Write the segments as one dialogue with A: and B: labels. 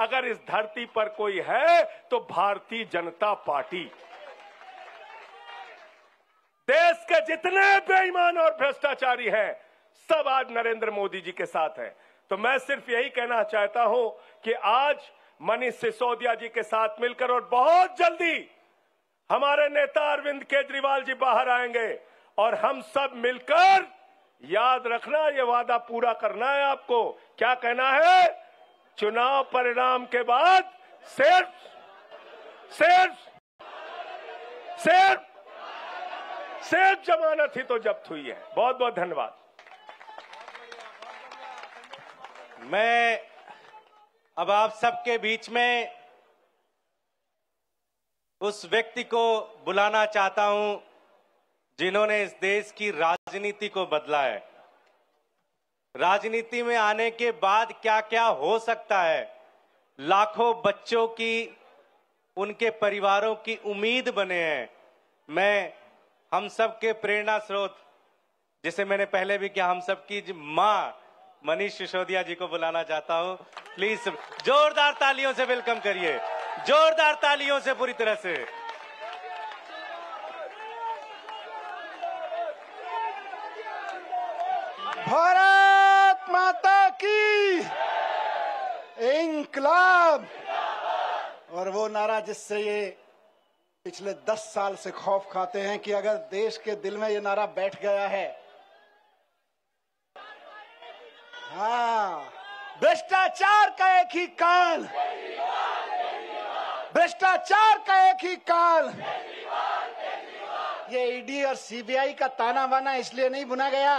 A: अगर इस धरती पर कोई है तो भारतीय जनता पार्टी देश के जितने बेईमान और भ्रष्टाचारी हैं सब आज नरेंद्र मोदी जी के साथ हैं तो मैं सिर्फ यही कहना चाहता हूं कि आज मनीष सिसोदिया जी के साथ मिलकर और बहुत जल्दी हमारे नेता अरविंद केजरीवाल जी बाहर आएंगे और हम सब मिलकर याद रखना ये वादा पूरा करना है आपको क्या कहना है चुनाव परिणाम के बाद सिर्फ सिर्फ सिर्फ सिर्फ जमानत ही तो जब्त हुई है बहुत बहुत धन्यवाद मैं अब आप सबके बीच में उस व्यक्ति को बुलाना चाहता हूं जिन्होंने इस देश की राजनीति को बदला है राजनीति में आने के बाद क्या क्या हो सकता है लाखों बच्चों की उनके परिवारों की उम्मीद बने हैं मैं हम सब के प्रेरणा स्रोत जिसे मैंने पहले भी किया हम सब की माँ मनीष सिसोदिया जी को बुलाना चाहता हूँ प्लीज जोरदार तालियों से वेलकम करिए जोरदार तालियों से पूरी तरह से की इंकलाब और वो नारा जिससे ये पिछले दस साल से खौफ खाते हैं कि अगर देश के दिल में ये नारा बैठ गया है हाँ भ्रष्टाचार का एक ही काल भ्रष्टाचार का एक ही काल ये ईडी और सीबीआई का ताना बाना इसलिए नहीं बुना गया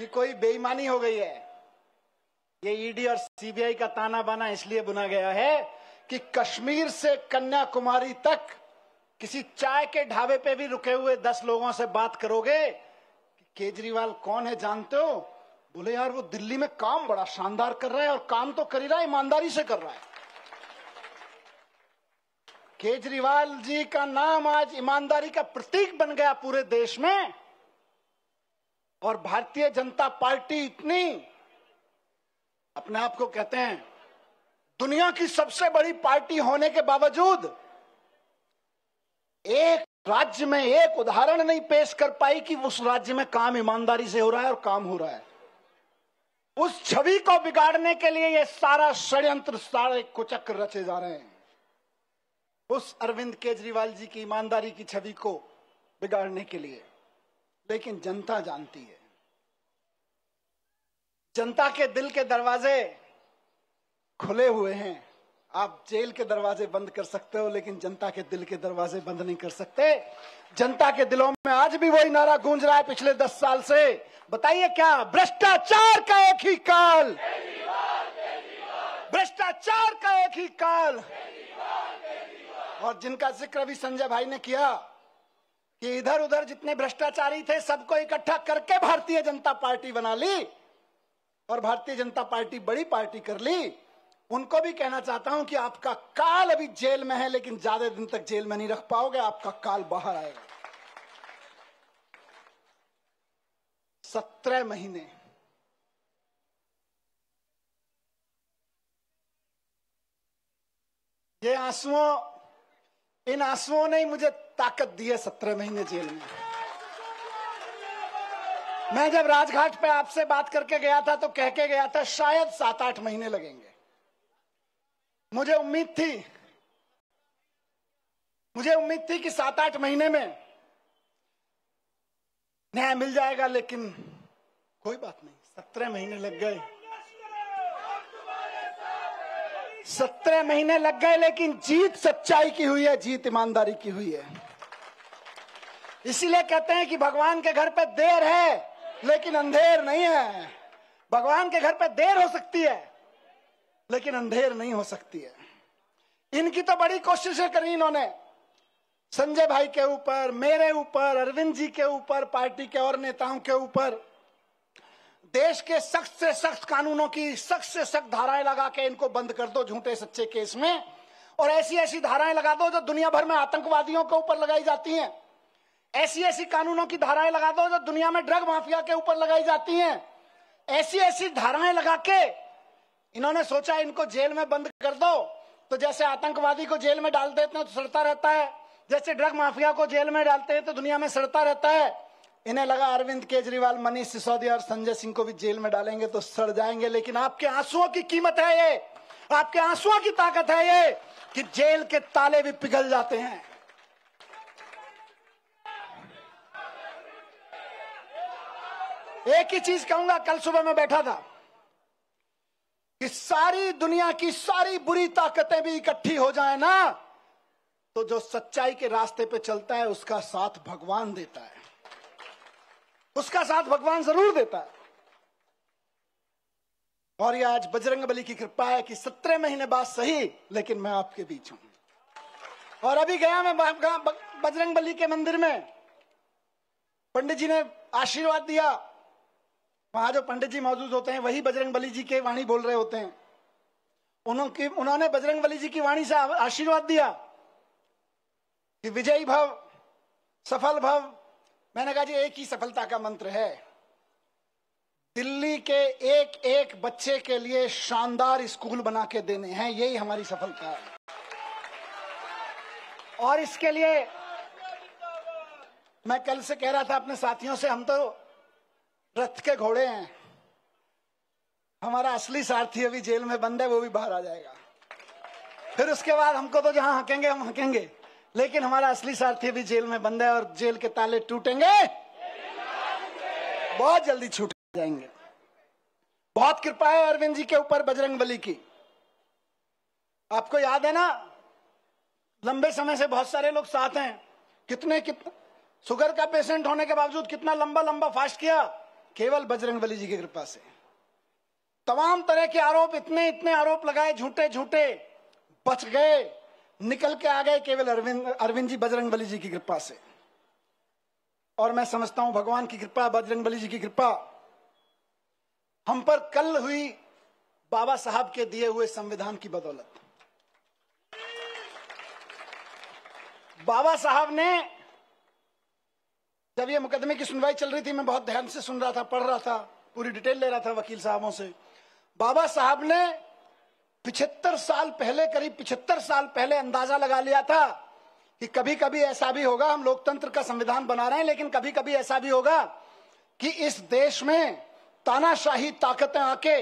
A: कि कोई बेईमानी हो गई है ये ईडी e और सीबीआई का ताना बाना इसलिए बुना गया है कि कश्मीर से कन्याकुमारी तक किसी चाय के ढाबे पे भी रुके हुए दस लोगों से बात करोगे केजरीवाल कौन है जानते हो बोले यार वो दिल्ली में काम बड़ा शानदार कर रहा है और काम तो कर ही रहा है ईमानदारी से कर रहा है केजरीवाल जी का नाम आज ईमानदारी का प्रतीक बन गया पूरे देश में और भारतीय जनता पार्टी इतनी अपने आप को कहते हैं दुनिया की सबसे बड़ी पार्टी होने के बावजूद एक राज्य में एक उदाहरण नहीं पेश कर पाई कि उस राज्य में काम ईमानदारी से हो रहा है और काम हो रहा है उस छवि को बिगाड़ने के लिए ये सारा षड्यंत्र सारे कुचक्र रचे जा रहे हैं उस अरविंद केजरीवाल जी की ईमानदारी की छवि को बिगाड़ने के लिए लेकिन जनता जानती है जनता के दिल के दरवाजे खुले हुए हैं आप जेल के दरवाजे बंद कर सकते हो लेकिन जनता के दिल के दरवाजे बंद नहीं कर सकते जनता के दिलों में आज भी वही नारा गूंज रहा है पिछले दस साल से बताइए क्या भ्रष्टाचार का एक ही काल भ्रष्टाचार का एक ही काल और जिनका जिक्र अभी संजय भाई ने किया कि इधर उधर जितने भ्रष्टाचारी थे सबको इकट्ठा करके भारतीय जनता पार्टी बना ली और भारतीय जनता पार्टी बड़ी पार्टी कर ली उनको भी कहना चाहता हूं कि आपका काल अभी जेल में है लेकिन ज्यादा दिन तक जेल में नहीं रख पाओगे आपका काल बाहर आएगा सत्रह महीने ये आंसुओं इन आंसुओं ने मुझे ताकत दी है सत्रह महीने जेल में मैं जब राजघाट पे आपसे बात करके गया था तो कह के गया था शायद सात आठ महीने लगेंगे मुझे उम्मीद थी मुझे उम्मीद थी कि सात आठ महीने में न्याय मिल जाएगा लेकिन कोई बात नहीं सत्रह महीने लग गए सत्रह महीने लग गए लेकिन जीत सच्चाई की हुई है जीत ईमानदारी की हुई है इसीलिए कहते हैं कि भगवान के घर पे देर है लेकिन अंधेर नहीं है भगवान के घर पे देर हो सकती है लेकिन अंधेर नहीं हो सकती है इनकी तो बड़ी कोशिश करी इन्होंने संजय भाई के ऊपर मेरे ऊपर अरविंद जी के ऊपर पार्टी के और नेताओं के ऊपर देश के सख्त से सख्त कानूनों की सख्त से सख्त धाराएं लगा के इनको बंद कर दो झूठे सच्चे केस में और ऐसी ऐसी धाराएं लगा दो जो दुनिया भर में आतंकवादियों के ऊपर लगाई जाती हैं ऐसी ऐसी कानूनों की धाराएं लगा दो जो दुनिया में ड्रग माफिया के ऊपर लगाई जाती हैं ऐसी ऐसी धाराएं लगा के इन्होंने सोचा इनको जेल में बंद कर दो तो जैसे आतंकवादी को जेल में डाल देते हैं तो सड़ता रहता है जैसे ड्रग माफिया को जेल में डालते हैं तो दुनिया में सड़ता रहता है इन्हें लगा अरविंद केजरीवाल मनीष सिसोदिया और संजय सिंह को भी जेल में डालेंगे तो सड़ जाएंगे लेकिन आपके आंसुओं की कीमत है ये आपके आंसुओं की ताकत है ये कि जेल के ताले भी पिघल जाते हैं एक ही चीज कहूंगा कल सुबह मैं बैठा था कि सारी दुनिया की सारी बुरी ताकतें भी इकट्ठी हो जाए ना तो जो सच्चाई के रास्ते पे चलता है उसका साथ भगवान देता है उसका साथ भगवान जरूर देता है और ये आज बजरंग बली की कृपा है कि सत्रह महीने बाद सही लेकिन मैं आपके बीच हूं और अभी गया मैं बजरंग बली के मंदिर में पंडित जी ने आशीर्वाद दिया वहां जो पंडित जी मौजूद होते हैं वही बजरंग बली जी के वाणी बोल रहे होते हैं उन्होंने बजरंग बली जी की वाणी से आशीर्वाद दिया कि विजयी भव सफल भव मैंने कहा जी एक ही सफलता का मंत्र है दिल्ली के एक एक बच्चे के लिए शानदार स्कूल बना के देने हैं यही हमारी सफलता है और इसके लिए मैं कल से कह रहा था अपने साथियों से हम तो रथ के घोड़े हैं हमारा असली सारथी अभी जेल में बंद है वो भी बाहर आ जाएगा फिर उसके बाद हमको तो जहां हकेंगे हम हकेंगे लेकिन हमारा असली सारथी अभी जेल में बंद है और जेल के ताले टूटेंगे बहुत जल्दी छूट जाएंगे बहुत कृपा है अरविंद जी के ऊपर बजरंग बली की आपको याद है ना लंबे समय से बहुत सारे लोग साथ हैं कितने कितना शुगर का पेशेंट होने के बावजूद कितना लंबा लंबा फास्ट किया केवल बजरंग बली जी की कृपा से तमाम तरह के आरोप इतने इतने आरोप लगाए झूठे झूठे बच गए निकल के आ गए केवल अरविंद अरविंद जी बली जी की कृपा से और मैं समझता हूं भगवान की कृपा बजरंग बली जी की कृपा हम पर कल हुई बाबा साहब के दिए हुए संविधान की बदौलत बाबा साहब ने जब ये मुकदमे की सुनवाई चल रही थी मैं बहुत ध्यान से सुन रहा था पढ़ रहा था पूरी डिटेल ले रहा था वकील साहबों से बाबा साहब ने पिछहत्तर साल पहले करीब पिछहत्तर साल पहले अंदाजा लगा लिया था कि कभी कभी ऐसा भी होगा हम लोकतंत्र का संविधान बना रहे हैं लेकिन कभी कभी ऐसा भी होगा कि इस देश में तानाशाही ताकतें आके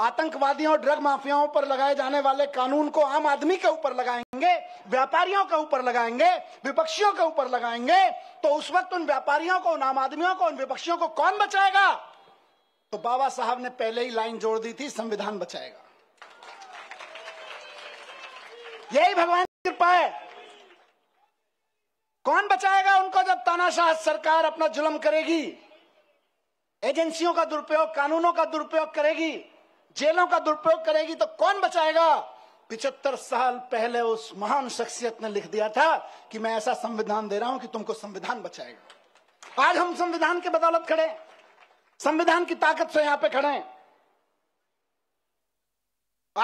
A: आतंकवादियों ड्रग माफियाओं पर लगाए जाने वाले कानून को आम आदमी के ऊपर लगाएंगे व्यापारियों के ऊपर लगाएंगे विपक्षियों के ऊपर लगाएंगे तो उस वक्त उन व्यापारियों को उन आम आदमियों को उन विपक्षियों को कौन बचाएगा तो बाबा साहब ने पहले ही लाइन जोड़ दी थी संविधान बचाएगा यही भगवान की कृपा है कौन बचाएगा उनको जब तानाशाह सरकार अपना जुलम करेगी एजेंसियों का दुरुपयोग कानूनों का दुरुपयोग करेगी जेलों का दुरुपयोग करेगी तो कौन बचाएगा पिछहत्तर साल पहले उस महान शख्सियत ने लिख दिया था कि मैं ऐसा संविधान दे रहा हूं कि तुमको संविधान बचाएगा आज हम संविधान के बदौलत खड़े संविधान की ताकत से यहां पे खड़े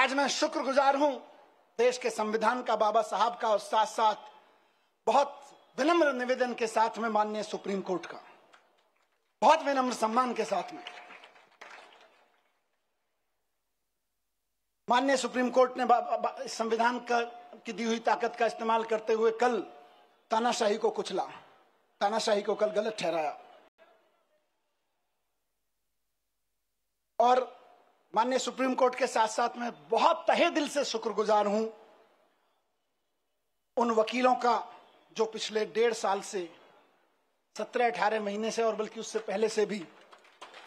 A: आज मैं शुक्रगुजार हूं देश के संविधान का बाबा साहब का और साथ साथ बहुत विनम्र निवेदन के साथ में माननीय सुप्रीम कोर्ट का बहुत विनम्र सम्मान के साथ में माननीय सुप्रीम कोर्ट ने संविधान की दी हुई ताकत का इस्तेमाल करते हुए कल तानाशाही को कुचला तानाशाही को कल गलत ठहराया और माननीय सुप्रीम कोर्ट के साथ साथ मैं बहुत तहे दिल से शुक्रगुजार हूं उन वकीलों का जो पिछले डेढ़ साल से सत्रह अठारह महीने से और बल्कि उससे पहले से भी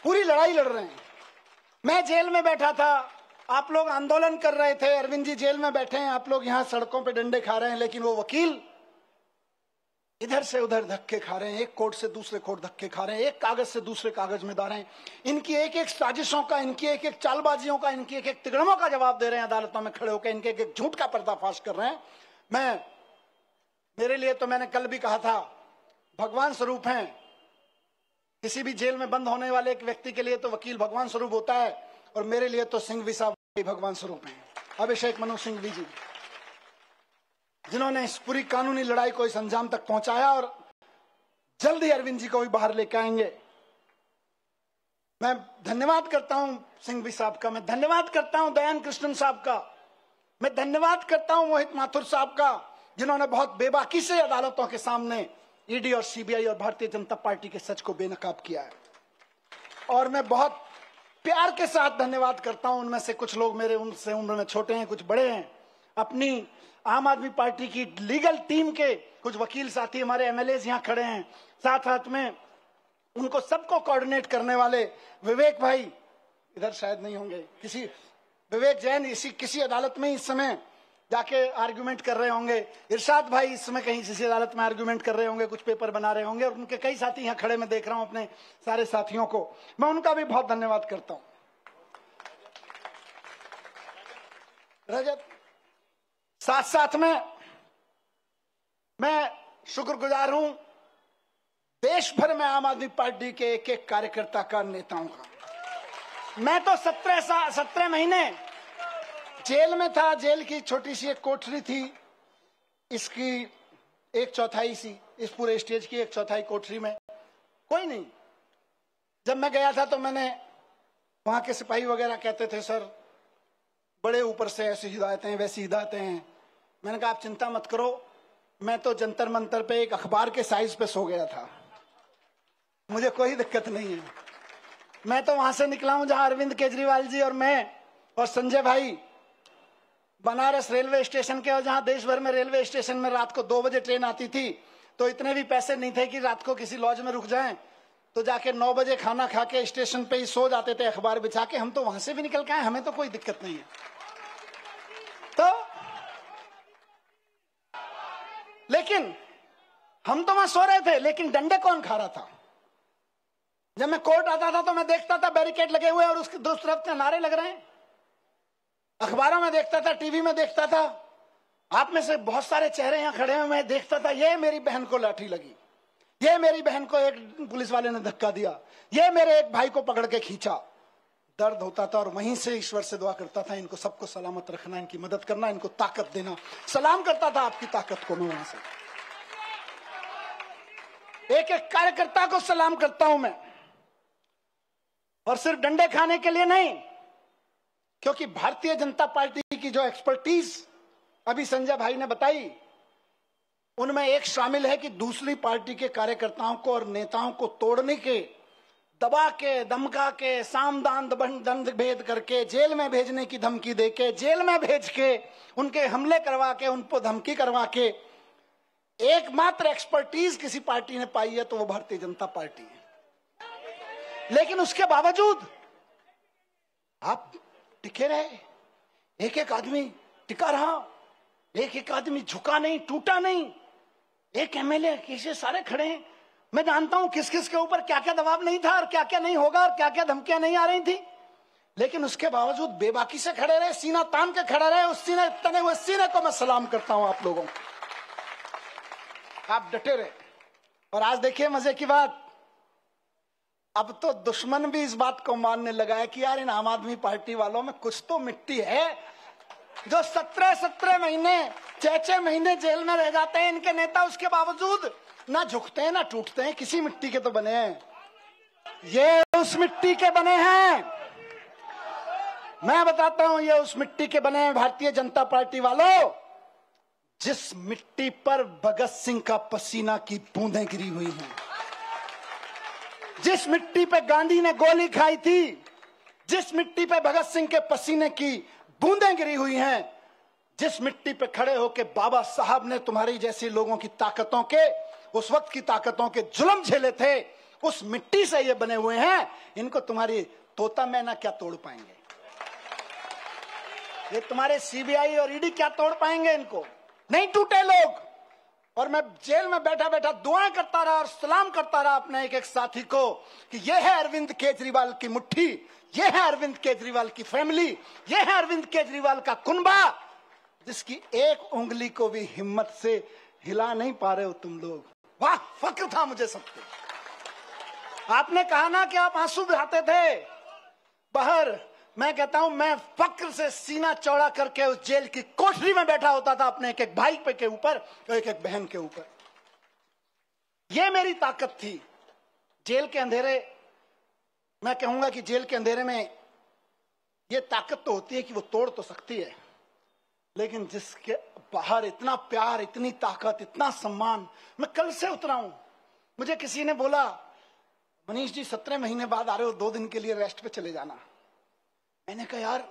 A: पूरी लड़ाई लड़ रहे हैं मैं जेल में बैठा था आप लोग आंदोलन कर रहे थे अरविंद जी जेल में बैठे हैं आप लोग यहां सड़कों पे डंडे खा रहे हैं लेकिन वो वकील इधर से उधर धक्के खा रहे हैं एक कोर्ट से दूसरे कोर्ट धक्के खा रहे हैं एक कागज से दूसरे कागज में दा रहे हैं इनकी एक एक साजिशों का इनकी एक एक चालबाजियों का इनकी एक एक तिगड़मों का जवाब दे रहे हैं अदालतों में खड़े होकर इनके एक एक झूठ का पर्दाफाश कर रहे हैं मैं मेरे लिए तो मैंने कल भी कहा था भगवान स्वरूप है किसी भी जेल में बंद होने वाले एक व्यक्ति के लिए तो वकील भगवान स्वरूप होता है और मेरे लिए तो सिंह विशा भगवान स्वरूप है अभिषेक मनु सिंह जी जिन्होंने इस पूरी कानूनी लड़ाई को इस अंजाम तक पहुंचाया और जल्द ही अरविंद जी को भी बाहर लेके आएंगे मैं धन्यवाद करता हूं सिंघवी साहब का मैं धन्यवाद करता हूं दयान कृष्णन साहब का मैं धन्यवाद करता हूं मोहित माथुर साहब का जिन्होंने बहुत बेबाकी से अदालतों के सामने ईडी और सीबीआई और भारतीय जनता पार्टी के सच को बेनकाब किया है और मैं बहुत प्यार के साथ धन्यवाद करता हूं उनमें से कुछ लोग मेरे उनसे उम्र में छोटे हैं कुछ बड़े हैं अपनी आम आदमी पार्टी की लीगल टीम के कुछ वकील साथी हमारे एमएलए यहाँ खड़े हैं साथ साथ में उनको सबको कोऑर्डिनेट करने वाले विवेक भाई इधर शायद नहीं होंगे किसी विवेक जैन इसी किसी अदालत में इस समय जाके आर्ग्यूमेंट कर रहे होंगे इरशाद भाई इस समय कहीं किसी अदालत में आर्ग्यूमेंट कर रहे होंगे कुछ पेपर बना रहे होंगे और उनके कई साथी यहाँ खड़े में देख रहा हूँ अपने सारे साथियों को मैं उनका भी बहुत धन्यवाद करता हूँ रजत साथ साथ में मैं शुक्रगुजार हूं देश भर में आम आदमी पार्टी के एक एक कार्यकर्ता का नेताओं का मैं तो सत्रह सत्रह महीने जेल में था जेल की छोटी सी एक कोठरी थी इसकी एक चौथाई सी इस पूरे स्टेज की एक चौथाई कोठरी में कोई नहीं जब मैं गया था तो मैंने वहां के सिपाही वगैरह कहते थे सर बड़े ऊपर से ऐसी हिदायतें हैं वैसी हिदायतें हैं मैंने कहा आप चिंता मत करो मैं तो जंतर मंतर पे एक अखबार के साइज पे सो गया था मुझे कोई दिक्कत नहीं है मैं तो वहां से निकला हूं जहां अरविंद केजरीवाल जी और मैं और संजय भाई बनारस रेलवे स्टेशन के और जहां देश भर में रेलवे स्टेशन में रात को दो बजे ट्रेन आती थी तो इतने भी पैसे नहीं थे कि रात को किसी लॉज में रुक जाएं तो जाके नौ बजे खाना खा के स्टेशन पे ही सो जाते थे अखबार बिछा के हम तो वहां से भी निकल के आए हमें तो कोई दिक्कत नहीं है तो लेकिन हम तो वहां सो रहे थे लेकिन डंडे कौन खा रहा था जब मैं कोर्ट आता था तो मैं देखता था बैरिकेड लगे हुए और उसके दूसरी तरफ से नारे लग रहे हैं अखबारों में देखता था टीवी में देखता था आप में से बहुत सारे चेहरे यहां खड़े हैं मैं देखता था ये मेरी बहन को लाठी लगी ये मेरी बहन को एक पुलिस वाले ने धक्का दिया ये मेरे एक भाई को पकड़ के खींचा दर्द होता था और वहीं से ईश्वर से दुआ करता था इनको सबको सलामत रखना इनकी मदद करना इनको ताकत देना सलाम करता था आपकी ताकत को मैं वहां से एक एक कार्यकर्ता को सलाम करता हूं मैं और सिर्फ डंडे खाने के लिए नहीं क्योंकि भारतीय जनता पार्टी की जो एक्सपर्टीज अभी संजय भाई ने बताई उनमें एक शामिल है कि दूसरी पार्टी के कार्यकर्ताओं को और नेताओं को तोड़ने के दबा के दमका के सामदान दंड भेद करके जेल में भेजने की धमकी दे के जेल में भेज के उनके हमले करवा के उनको धमकी करवा के एकमात्र एक्सपर्टीज किसी पार्टी ने पाई है तो वो भारतीय जनता पार्टी है लेकिन उसके बावजूद आप टिके रहे एक एक आदमी टिका रहा एक एक आदमी झुका नहीं टूटा नहीं एक एमएलए किसे सारे खड़े हैं मैं जानता हूं किस किस के ऊपर क्या क्या दबाव नहीं था और क्या क्या नहीं होगा और क्या क्या धमकियां नहीं आ रही थी लेकिन उसके बावजूद बेबाकी से खड़े रहे सीना तान के खड़े रहे उस सीने तने हुए सीने को मैं सलाम करता हूं आप लोगों को आप डटे रहे और आज देखिए मजे की बात अब तो दुश्मन भी इस बात को मानने लगा है कि यार इन आम आदमी पार्टी वालों में कुछ तो मिट्टी है जो सत्रह सत्रह महीने छह छह महीने जेल में रह जाते हैं इनके नेता उसके बावजूद ना झुकते हैं ना टूटते हैं किसी मिट्टी के तो बने हैं ये उस मिट्टी के बने हैं मैं बताता हूं ये उस मिट्टी के बने हैं भारतीय जनता पार्टी वालों जिस मिट्टी पर भगत सिंह का पसीना की बूंदें गिरी हुई हैं जिस मिट्टी पे गांधी ने गोली खाई थी जिस मिट्टी पे भगत सिंह के पसीने की बूंदें गिरी हुई हैं जिस मिट्टी पे खड़े होके बाबा साहब ने तुम्हारी जैसी लोगों की ताकतों के उस वक्त की ताकतों के जुलम झेले थे उस मिट्टी से ये बने हुए हैं इनको तुम्हारी तोता मैना क्या तोड़ पाएंगे ये तुम्हारे सीबीआई और ईडी e क्या तोड़ पाएंगे इनको नहीं टूटे लोग और मैं जेल में बैठा बैठा दुआएं करता रहा और सलाम करता रहा अपने एक एक साथी को कि यह है अरविंद केजरीवाल की मुट्ठी यह है अरविंद केजरीवाल की फैमिली यह है अरविंद केजरीवाल का कुनबा जिसकी एक उंगली को भी हिम्मत से हिला नहीं पा रहे हो तुम लोग वाह फक्र था मुझे सबको आपने कहा ना कि आप आंसू बहाते थे बाहर मैं कहता हूं मैं फक्र से सीना चौड़ा करके उस जेल की कोठरी में बैठा होता था अपने एक एक भाई पे के ऊपर और एक एक बहन के ऊपर यह मेरी ताकत थी जेल के अंधेरे मैं कहूंगा कि जेल के अंधेरे में यह ताकत तो होती है कि वो तोड़ तो सकती है लेकिन जिसके बाहर इतना प्यार इतनी ताकत इतना सम्मान मैं कल से उतरा हूं मुझे किसी ने बोला मनीष जी सत्रह महीने बाद आ रहे हो दो दिन के लिए रेस्ट पे चले जाना मैंने कहा यार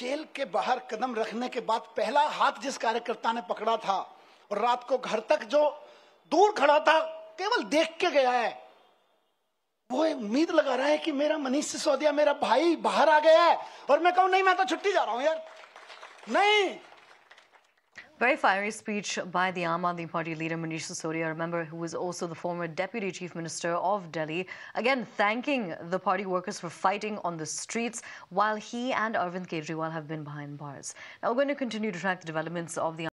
A: जेल के बाहर कदम रखने के बाद पहला हाथ जिस कार्यकर्ता ने पकड़ा था और रात को घर तक जो दूर खड़ा था केवल देख के गया है वो उम्मीद लगा रहा है कि मेरा मनीष सिसोदिया मेरा भाई बाहर आ गया है और मैं कहूं नहीं मैं तो छुट्टी जा रहा हूं यार नहीं Very fiery speech by the Aam Aadmi Party leader Manish Sisodia, remember, who was also the former Deputy Chief Minister of Delhi, again thanking the party workers for fighting on the streets while he and Arvind Kejriwal have been behind bars. Now we're going to continue to track the developments of the